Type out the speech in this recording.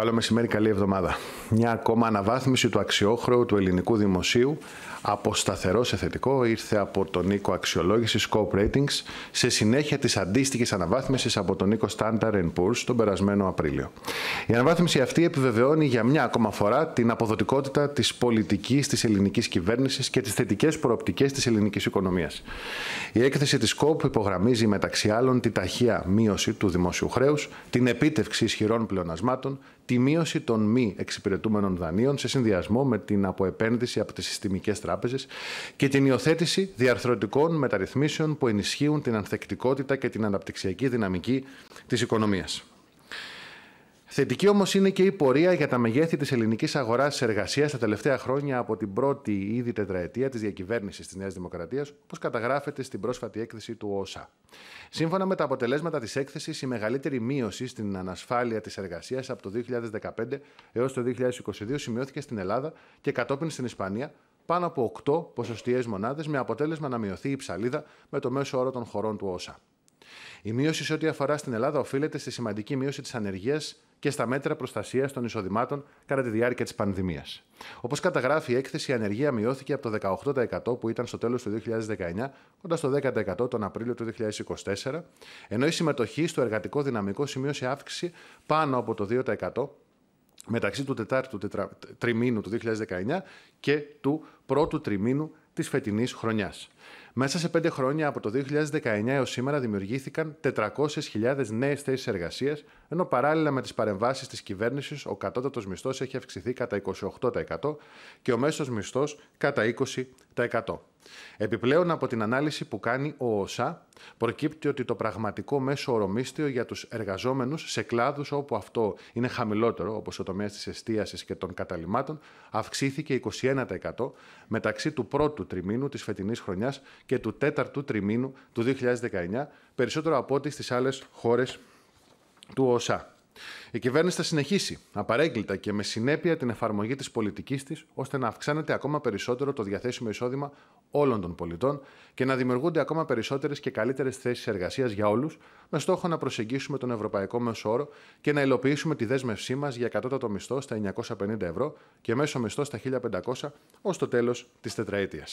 Καλό μεσημέρι, καλή εβδομάδα μια ακόμα αναβάθμιση του αξιόχρεου του ελληνικού δημοσίου από σταθερό σε θετικό ήρθε από τον οίκο αξιολόγησης Scope Ratings σε συνέχεια της αντίστοιχης αναβάθμισης από τον οίκο Standard Poor's τον περασμένο Απρίλιο. Η αναβάθμιση αυτή επιβεβαιώνει για μια ακόμα φορά την αποδοτικότητα της πολιτικής της ελληνικής κυβέρνησης και τις θετικές προοπτικές της ελληνικής οικονομίας. Η έκθεση της Scope υπογραμμίζει μεταξύ άλλων τη ταχεία μείωση του δημόσιου χρέους, την επίτευξη ισχυρών πλεονασμάτων, τη μείωση των μη εξυπηρετών απαιτούμενων δανείων σε συνδυασμό με την αποεπένδυση από τις συστημικές τράπεζες και την υιοθέτηση διαρθρωτικών μεταρρυθμίσεων που ενισχύουν την ανθεκτικότητα και την αναπτυξιακή δυναμική της οικονομίας. Θετική όμως είναι και η πορεία για τα μεγέθη της ελληνικής αγορά-εργασία τα τελευταία χρόνια από την πρώτη ήδη τετραετία της διακυβέρνησης της Νέας Δημοκρατίας, όπως καταγράφεται στην πρόσφατη έκθεση του ΩΣΑ. Σύμφωνα με τα αποτελέσματα της έκθεσης, η μεγαλύτερη μείωση στην ανασφάλεια της εργασίας από το 2015 έως το 2022 σημειώθηκε στην Ελλάδα και κατόπιν στην Ισπανία, πάνω από 8 ποσοστιαίες μονάδες, με αποτέλεσμα να μειωθεί η ψαλίδα με το μέσο όρο των χωρών του ΩΣΑ. Η μείωση σε ό,τι αφορά στην Ελλάδα οφείλεται στη σημαντική μείωση της ανεργίας και στα μέτρα προστασίας των εισοδημάτων κατά τη διάρκεια της πανδημίας. Όπως καταγράφει η έκθεση, η ανεργία μειώθηκε από το 18% που ήταν στο τέλος του 2019 κοντά στο 10% τον Απρίλιο του 2024, ενώ η συμμετοχή στο εργατικό δυναμικό σημείωσε αύξηση πάνω από το 2% μεταξύ του τετάρτου τριμήνου του 2019 και του πρώτου τριμήνου της φετινής χρονιάς. Μέσα σε πέντε χρόνια από το 2019 έως σήμερα δημιουργήθηκαν 400.000 νέες θέσεις εργασίας, ενώ παράλληλα με τις παρεμβάσεις της κυβέρνησης ο κατώτατος μισθός έχει αυξηθεί κατά 28% και ο μέσος μισθός κατά 20%. Επιπλέον από την ανάλυση που κάνει ο ΩΣΑ, προκύπτει ότι το πραγματικό μέσο ορομίστιο για τους εργαζόμενους σε κλάδους όπου αυτό είναι χαμηλότερο, όπως ο τομέας της εστίασης και των καταλημάτων, αυξήθηκε 21% μεταξύ του πρώτου τριμήνου της φετινής χρονιάς και του τέταρτου τριμήνου του 2019, περισσότερο από ό,τι στις άλλες χώρες του ΩΣΑ. Η κυβέρνηση θα συνεχίσει απαρέγκλητα και με συνέπεια την εφαρμογή της πολιτικής της, ώστε να αυξάνεται ακόμα περισσότερο το διαθέσιμο εισόδημα όλων των πολιτών και να δημιουργούνται ακόμα περισσότερες και καλύτερες θέσεις εργασίας για όλους, με στόχο να προσεγγίσουμε τον ευρωπαϊκό μέσο όρο και να υλοποιήσουμε τη δέσμευσή μας για κατώτατο μισθό στα 950 ευρώ και μέσο μισθό στα 1500 ως το τέλος της τετραετίας.